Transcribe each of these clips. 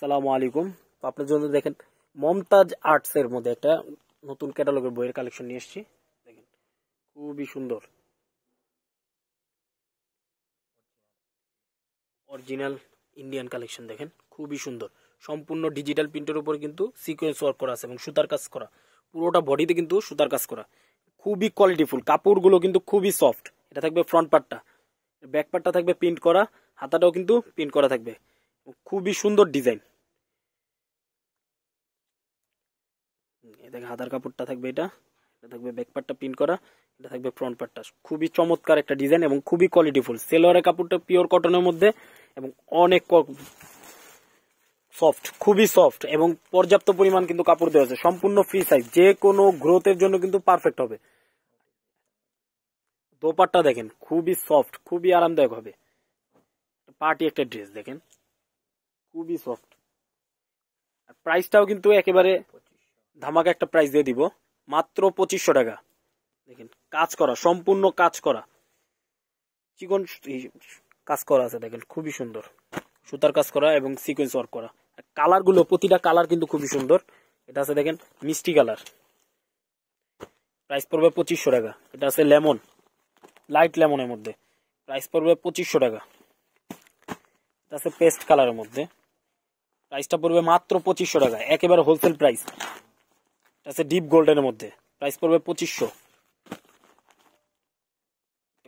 সালামু আলাইকুম তো আপনার জন্য দেখেন মমতাজ আর্টসের মধ্যে একটা নতুন ক্যাটালগের বইয়ের কালেকশন নিয়ে এসেছি দেখেন খুবই সুন্দর অরিজিনাল ইন্ডিয়ান কালেকশন দেখেন খুবই সুন্দর সম্পূর্ণ ডিজিটাল প্রিন্টের উপর কিন্তু সিকোয়েন্স ওয়ার্ক করা আছে এবং সুতার কাজ করা পুরোটা বডিতে কিন্তু সুতার কাজ করা খুবই কোয়ালিটিফুল কাপড়গুলো কিন্তু খুবই সফট এটা থাকবে ফ্রন্ট পার্টটা ব্যাক পার্টটা থাকবে প্রিন্ট করা হাতাটাও কিন্তু প্রিন্ট করা থাকবে খুবই সুন্দর ডিজাইন এটা হাতার কাপড়টা থাকবে এটা এটা থাকবে ব্যাক পার্টটা প্রিন্ট করা এটা থাকবে ফ্রন্ট পার্টটা খুবই চমৎকার একটা ডিজাইন এবং খুবই কোয়ালিটিফুল সেলোয়ারের কাপড়টা পিওর কটনের মধ্যে এবং অনেক সফট খুবই সফট এবং পর্যাপ্ত পরিমাণ কিন্তু কাপড় দেওয়া আছে সম্পূর্ণ ফ্রি সাইজ যে কোনো গ্রোথের জন্য কিন্তু পারফেক্ট হবে দোপাট্টা দেখেন খুবই সফট খুবই আরামদায়ক হবে পার্টি একটা ড্রেস দেখেন খুবই সফট আর প্রাইসটাও কিন্তু একেবারে ধামাকা একটা প্রাইস দিয়ে দিব মাত্র পঁচিশশো টাকা দেখেন কাজ করা সম্পূর্ণ কাজ করা চিকন কাজ করা আছে দেখেন খুবই সুন্দর সুতার কাজ করা এবং সিকোয়েন্স ওয়ার্ক করা কালারগুলো প্রতিটা কালার কিন্তু খুবই সুন্দর এটা আছে দেখেন মিষ্টি কালার প্রাইস পড়বে পঁচিশশো টাকা এটা আছে লেমন লাইট লেমনের মধ্যে প্রাইস পড়বে পঁচিশশো টাকা এটা আছে পেস্ট কালারের মধ্যে প্রাইসটা পড়বে মাত্র পঁচিশশো টাকা একেবারে হোলসেল প্রাইস আছে ডিপ গোল্ডেনের মধ্যে প্রাইস পড়বে পঁচিশশো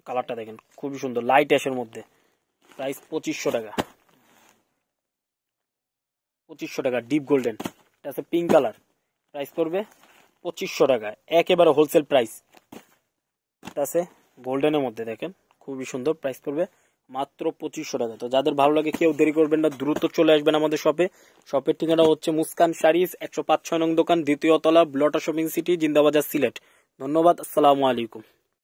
কালারটা দেখেন খুবই সুন্দর লাইট অ্যাশের মধ্যে প্রাইস পঁচিশশো টাকা পঁচিশশো টাকা ডিপ গোল্ডেন এটা আছে পিঙ্ক কালার প্রাইস পড়বে পঁচিশশো টাকা একেবারে হোলসেল প্রাইস এটা আছে গোল্ডেনের মধ্যে দেখেন খুবই সুন্দর প্রাইস পড়বে মাত্র পঁচিশশো টাকা তো যাদের ভালো লাগে কেউ দেরি করবেন না দ্রুত চলে আসবেন আমাদের শপে শপের ঠিকানা হচ্ছে মুস্কান শারিফ একশো পাঁচ ছয় নং দোকান দ্বিতীয় তলা ব্লটা শপিং সিটি জিন্দাবাজার সিলেট ধন্যবাদ আসসালামু আলাইকুম